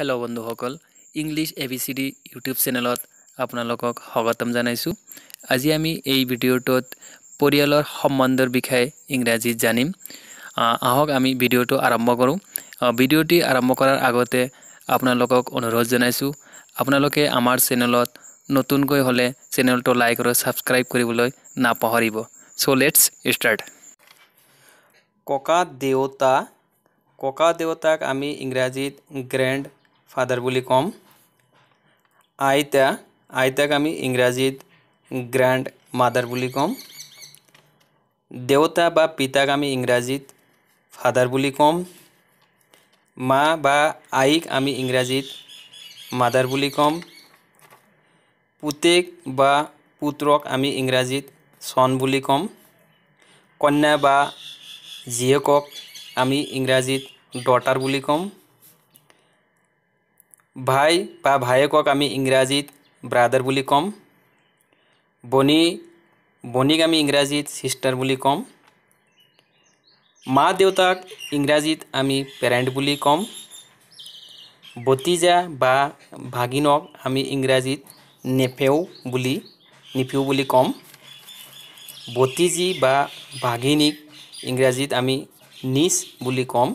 hello' বন্ধুসকল English A B C D YouTube চেনেলত আপোনালোকক স্বাগতম জানাইছোঁ আজি আমি এই ভিডিঅ'টোত পৰিয়ালৰ সম্বন্ধৰ বিষয়ে ইংৰাজীত জানিম আহক আমি ভিডিঅ'টো আৰম্ভ কৰোঁ ভিডিঅ'টি আৰম্ভ কৰাৰ আগতে আপোনালোকক অনুৰোধ জনাইছোঁ আপোনালোকে আমাৰ চেনেলত নতুনকৈ হ'লে চেনেলটো লাইক আৰু ছাবস্ক্ৰাইব কৰিবলৈ নাপাহৰিব চ' লেটছ ষ্টাৰ্ট ককা দেউতা ককা দেউতাক আমি ইংৰাজীত গ্ৰেণ্ড বলি কম আয়তা আয়তাকে আমি ইংরাজিত গ্র্যান্ড মাদার বুলি কম দেউতা বা পিতাক আমি ইংৰাজীত ফাদার বুলি ক'ম মা বা আইক আমি ইংৰাজীত মাদার বুলি ক'ম পুতেক বা পুত্ৰক আমি ইংৰাজীত চন বুলি ক'ম কন্যা বা জীয়েকক আমি ইংৰাজীত ডটার বুলি ক'ম ভাই বা ভায়েকক আমি ইংৰাজীত ব্ৰাদাৰ বুলি ক'ম বনী বনীক আমি ইংৰাজীত ছিষ্টাৰ বুলি ক'ম মা দেউতাক ইংৰাজীত আমি পেৰেণ্ট বুলি ক'ম ভতিজা বা ভাগিনক আমি ইংৰাজীত নেফেও বুলি নিফেও বুলি ক'ম ভতিজী বা ভাগিনীক ইংৰাজীত আমি নিচ বুলি ক'ম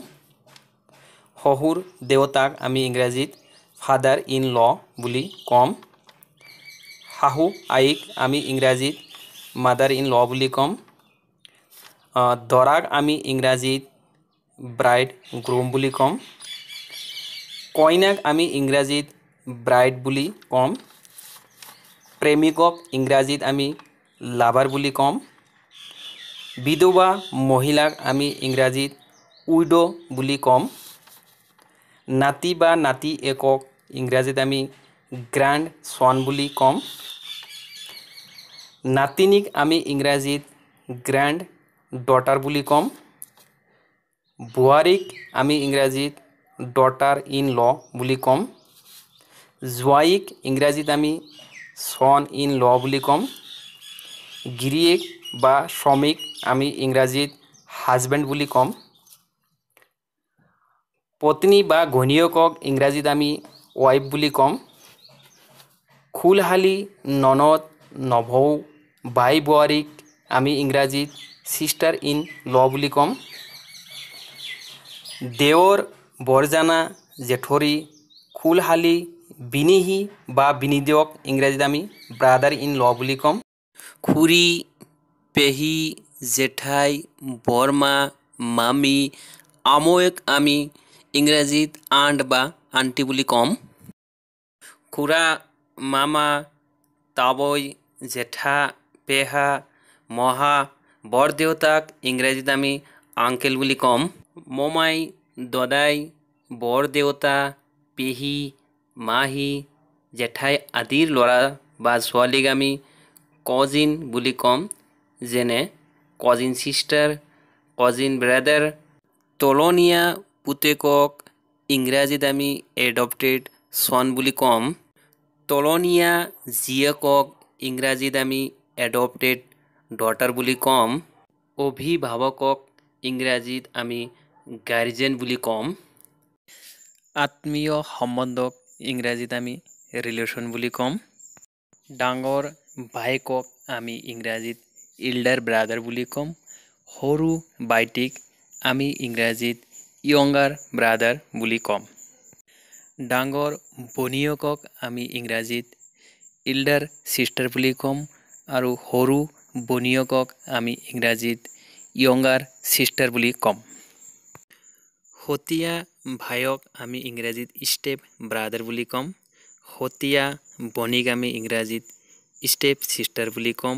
শহুৰ দেউতাক আমি ইংৰাজীত ফাদাৰ ইন ল বুলি ক'ম শাহু আইক আমি ইংৰাজীত মাদাৰ ইন ল বুলি ক'ম দৰাক আমি ইংৰাজীত ব্ৰাইড গ্ৰুম বুলি ক'ম কইনাক আমি ইংৰাজীত ব্ৰাইড বুলি ক'ম প্ৰেমিকক ইংৰাজীত আমি লাভাৰ বুলি ক'ম বিধৱা মহিলাক আমি ইংৰাজীত উইড' বুলি ক'ম নাতি বা নাতি একক ইংৰাজীত আমি গ্ৰাণ্ড চন বুলি ক'ম নাতিনীক আমি ইংৰাজীত গ্ৰেণ্ড ডটাৰ বুলি ক'ম বোৱাৰীক আমি ইংৰাজীত ডটাৰ ইন ল বুলি ক'ম জোৱাইক ইংৰাজীত আমি সন ইন ল বুলি ক'ম গিৰিয়েক বা শ্ৰমিক আমি ইংৰাজীত হাজবেণ্ড বুলি ক'ম পত্নী বা ঘনীয়কক ইংৰাজীত আমি ৱাইফ বুলি ক'ম খুলশালী ননদ নভৌ বাই বোৱাৰীক আমি ইংৰাজীত ছিষ্টাৰ ইন ল বুলি ক'ম দেৱৰ বৰজানা জেঠৰী খুলশালী বিনিহি বা বিনিদেওক ইংৰাজীত আমি ব্ৰাদাৰ ইন ল বুলি ক'ম খুৰী পেহী জেঠাই বৰমা মামী আমৈক আমি ইংৰাজীত আণ্ট বা আণ্টি বুলি ক'ম খুৰা মামা তাবৈ জেঠা পেহা মহা বৰদেউতাক ইংৰাজীত আমি আংকেল বুলি ক'ম মমাই দদাই বৰদেউতা পেহী মাহী জেঠাই আদিৰ ল'ৰা বা ছোৱালীক আমি কজিন বুলি ক'ম যেনে কজিন ছিষ্টাৰ কজিন ব্ৰাদাৰ তলনীয়া পুতেকক ইংৰাজীত আমি এডপ্টেড চন বুলি ক'ম তলনীয়া জীয়েকক ইংৰাজীত আমি এডপ্টেড ডটাৰ বুলি ক'ম অভিভাৱকক ইংৰাজীত আমি গাৰ্জেন বুলি ক'ম আত্মীয় সম্বন্ধক ইংৰাজীত আমি ৰিলেশ্যন বুলি ক'ম ডাঙৰ বায়েকক আমি ইংৰাজীত ইল্ডাৰ ব্ৰাদাৰ বুলি ক'ম সৰু বাইটিক আমি ইংৰাজীত ইয়ংগাৰ ব্ৰাদাৰ বুলি ক'ম ডাঙৰ বনিয়কক আমি ইংৰাজীত ইল্ডাৰ ছিষ্টাৰ বুলি ক'ম আৰু সৰু বনিয়কক আমি ইংৰাজীত ইয়ংগাৰ ছিষ্টাৰ বুলি ক'ম সতীয়া ভায়ক আমি ইংৰাজীত ষ্টেপ ব্ৰাদাৰ বুলি ক'ম সতীয়া বনিক আমি ইংৰাজীত ষ্টেপ ছিষ্টাৰ বুলি ক'ম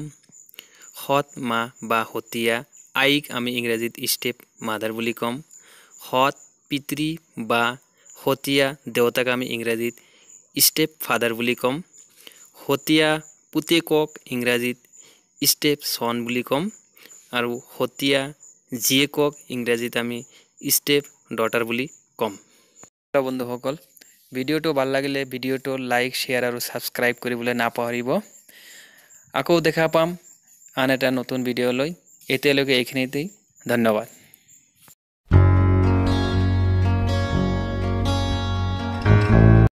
সৎ মা বা সতীয়া আইক আমি ইংৰাজীত ষ্টেপ মাদাৰ বুলি ক'ম সৎ পিতৃ বা সতীয়া দেউতাক আমি ইংৰাজীত ষ্টেপ ফাদাৰ বুলি ক'ম সতীয়া পুতেকক ইংৰাজীত ষ্টেপ চন বুলি ক'ম আৰু সতীয়া জীয়েকক ইংৰাজীত আমি ষ্টেপ ডটাৰ বুলি ক'ম বন্ধুসকল ভিডিঅ'টো ভাল লাগিলে ভিডিঅ'টো লাইক শ্বেয়াৰ আৰু ছাবস্ক্ৰাইব কৰিবলৈ নাপাহৰিব আকৌ দেখা পাম আন এটা নতুন ভিডিঅ'লৈ এতিয়ালৈকে এইখিনিতেই ধন্যবাদ